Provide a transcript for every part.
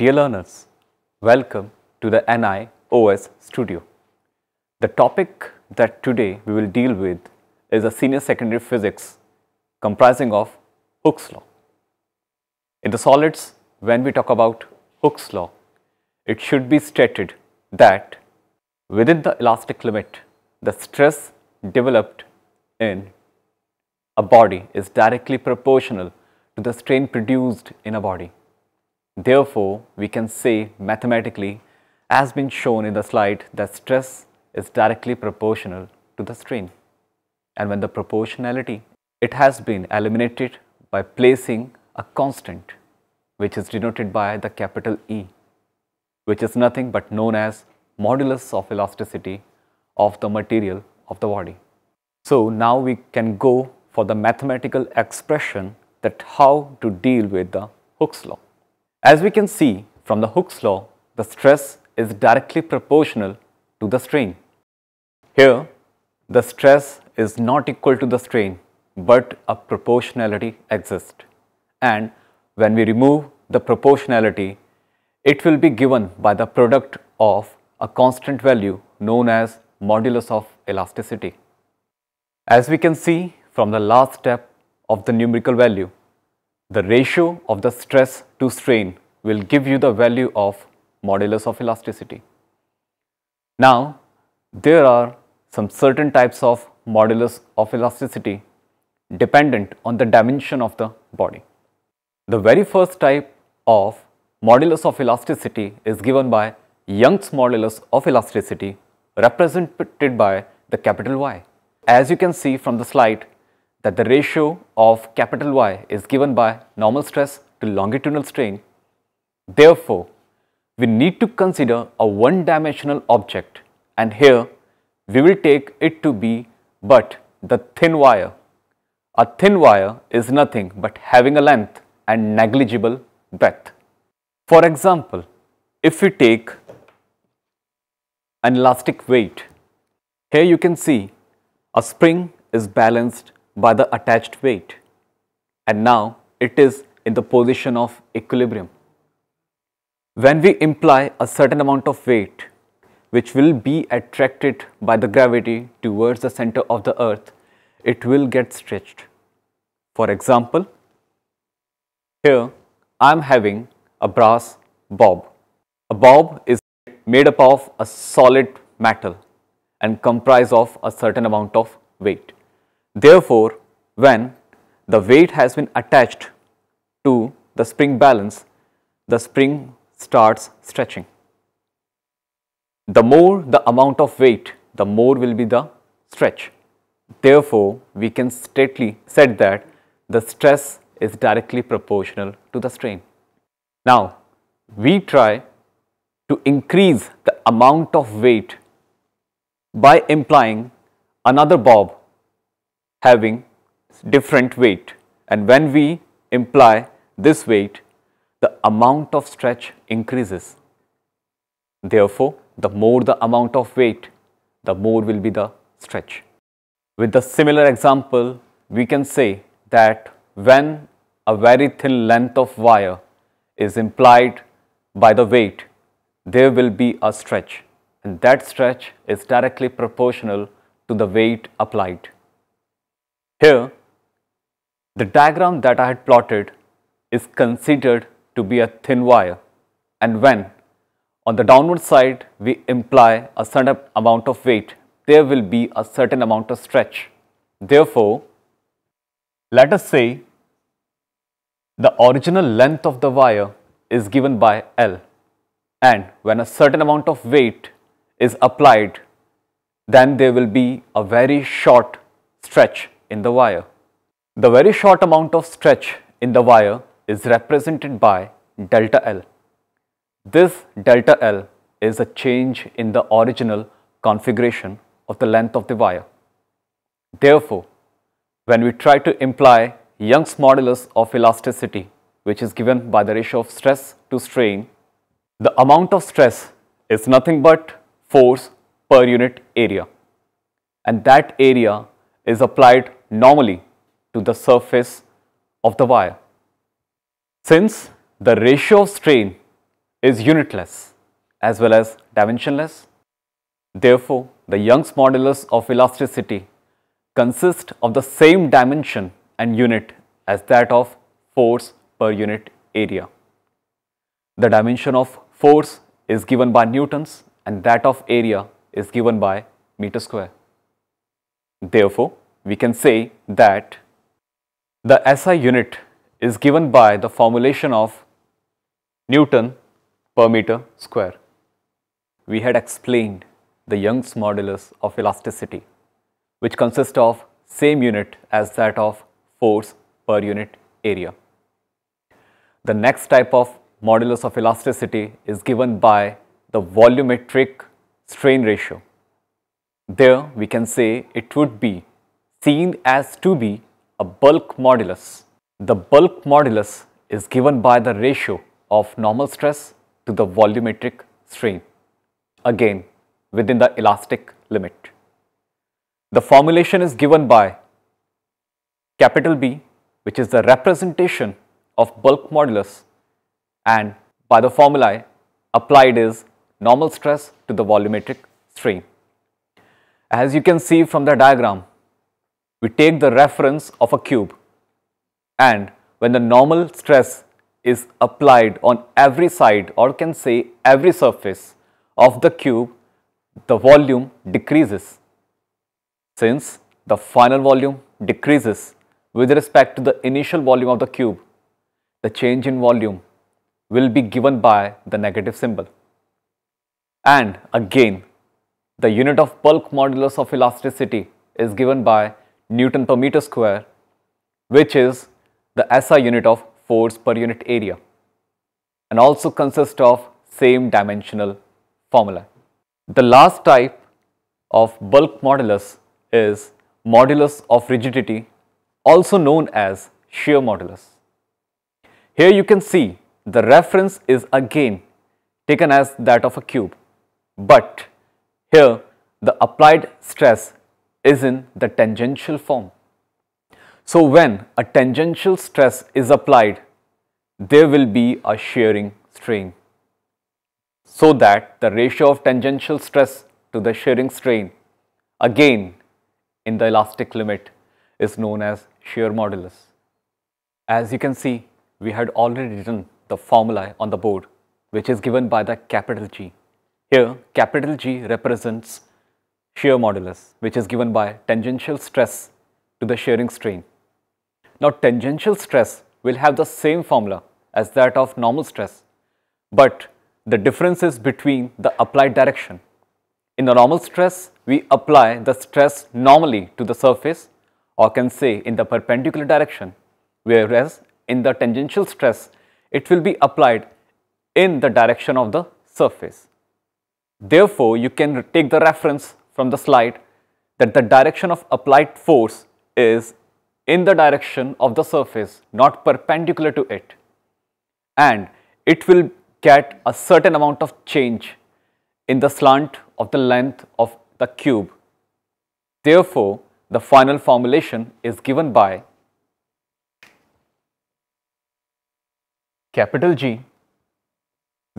Dear learners, welcome to the NI OS Studio. The topic that today we will deal with is a senior secondary physics comprising of Hooke's law. In the solids, when we talk about Hooke's law, it should be stated that within the elastic limit, the stress developed in a body is directly proportional to the strain produced in a body. Therefore, we can say mathematically, as been shown in the slide, that stress is directly proportional to the strain. And when the proportionality, it has been eliminated by placing a constant, which is denoted by the capital E, which is nothing but known as modulus of elasticity of the material of the body. So now we can go for the mathematical expression that how to deal with the Hooke's law. As we can see from the Hooke's law, the stress is directly proportional to the strain. Here, the stress is not equal to the strain, but a proportionality exists. And when we remove the proportionality, it will be given by the product of a constant value known as modulus of elasticity. As we can see from the last step of the numerical value, the ratio of the stress to strain will give you the value of modulus of elasticity. Now, there are some certain types of modulus of elasticity dependent on the dimension of the body. The very first type of modulus of elasticity is given by Young's modulus of elasticity represented by the capital Y. As you can see from the slide, that the ratio of capital Y is given by normal stress to longitudinal strain. Therefore, we need to consider a one-dimensional object and here we will take it to be but the thin wire. A thin wire is nothing but having a length and negligible breadth. For example, if we take an elastic weight, here you can see a spring is balanced by the attached weight and now it is in the position of equilibrium. When we imply a certain amount of weight which will be attracted by the gravity towards the center of the earth, it will get stretched. For example, here I am having a brass bob. A bob is made up of a solid metal and comprised of a certain amount of weight. Therefore, when the weight has been attached to the spring balance, the spring starts stretching. The more the amount of weight, the more will be the stretch. Therefore, we can straightly said that the stress is directly proportional to the strain. Now, we try to increase the amount of weight by implying another bob having different weight and when we imply this weight, the amount of stretch increases. Therefore, the more the amount of weight, the more will be the stretch. With the similar example, we can say that when a very thin length of wire is implied by the weight, there will be a stretch and that stretch is directly proportional to the weight applied. Here, the diagram that I had plotted is considered to be a thin wire and when on the downward side we imply a certain amount of weight, there will be a certain amount of stretch. Therefore, let us say the original length of the wire is given by L and when a certain amount of weight is applied, then there will be a very short stretch in the wire. The very short amount of stretch in the wire is represented by delta L. This delta L is a change in the original configuration of the length of the wire. Therefore, when we try to imply Young's modulus of elasticity, which is given by the ratio of stress to strain, the amount of stress is nothing but force per unit area. And that area is applied normally to the surface of the wire. Since the ratio of strain is unitless as well as dimensionless, therefore the Young's modulus of elasticity consists of the same dimension and unit as that of force per unit area. The dimension of force is given by newtons and that of area is given by meter square. Therefore, we can say that the SI unit is given by the formulation of Newton per meter square. We had explained the Young's modulus of elasticity which consists of same unit as that of force per unit area. The next type of modulus of elasticity is given by the volumetric strain ratio. There we can say it would be seen as to be a bulk modulus. The bulk modulus is given by the ratio of normal stress to the volumetric strain, again within the elastic limit. The formulation is given by capital B which is the representation of bulk modulus and by the formulae applied is normal stress to the volumetric strain. As you can see from the diagram, we take the reference of a cube and when the normal stress is applied on every side or can say every surface of the cube, the volume decreases. Since the final volume decreases with respect to the initial volume of the cube, the change in volume will be given by the negative symbol. And again, the unit of bulk modulus of elasticity is given by Newton per meter square, which is the SI unit of force per unit area and also consists of same dimensional formula. The last type of bulk modulus is modulus of rigidity also known as shear modulus. Here you can see the reference is again taken as that of a cube but here the applied stress is in the tangential form. So when a tangential stress is applied, there will be a shearing strain. So that the ratio of tangential stress to the shearing strain, again in the elastic limit, is known as shear modulus. As you can see, we had already written the formula on the board, which is given by the capital G. Here, capital G represents shear modulus, which is given by tangential stress to the shearing strain. Now, tangential stress will have the same formula as that of normal stress, but the difference is between the applied direction. In the normal stress, we apply the stress normally to the surface or can say in the perpendicular direction, whereas in the tangential stress, it will be applied in the direction of the surface. Therefore, you can take the reference from the slide that the direction of applied force is in the direction of the surface not perpendicular to it and it will get a certain amount of change in the slant of the length of the cube. Therefore, the final formulation is given by capital G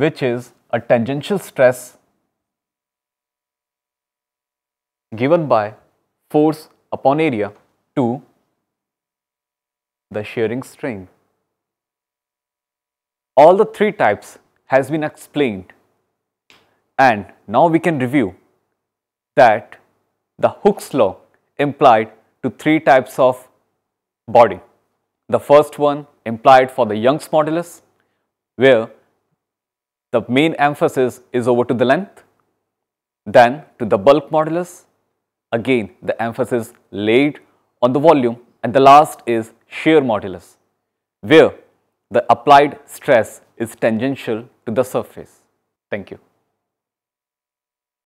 which is a tangential stress given by force upon area to the shearing strain. All the three types has been explained and now we can review that the Hooke's law implied to three types of body. The first one implied for the Young's modulus where the main emphasis is over to the length, then to the bulk modulus Again, the emphasis laid on the volume and the last is shear modulus, where the applied stress is tangential to the surface. Thank you.